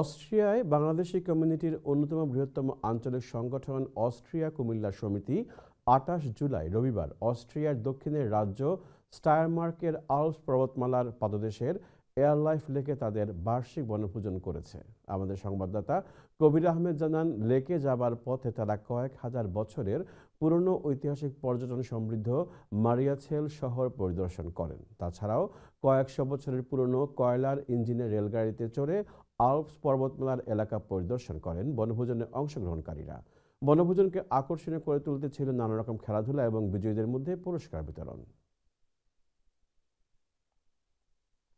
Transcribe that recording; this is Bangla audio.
অস্ট্রিয়ায় বাংলাদেশি কমিউনিটির অন্যতম বৃহত্তম আঞ্চলিক সংগঠন অস্ট্রিয়া কুমিল্লা সমিতি আটাশ জুলাই রবিবার অস্ট্রিয়ার দক্ষিণের রাজ্য স্টায়ারমার্কের আলপস পর্বতমালার পাদদেশের এয়ার লাইফ লেকে তাদের বার্ষিক বনভোজন করেছে আমাদের সংবাদদাতা কবির আহমেদ জানান লেকে যাবার পথে তারা কয়েক হাজার বছরের পুরনো ঐতিহাসিক পর্যটন সমৃদ্ধ মারিয়াছেল শহর পরিদর্শন করেন তাছাড়াও কয়েকশো বছরের পুরনো কয়লার ইঞ্জিনের রেলগাড়িতে চড়ে আল্পস পর্বতমালার এলাকা পরিদর্শন করেন বনভোজনে অংশগ্রহণকারীরা বনভোজনকে আকর্ষণীয় করে তুলতে ছিল নানা রকম খেলাধুলা এবং বিজয়ীদের মধ্যে পুরস্কার বিতরণ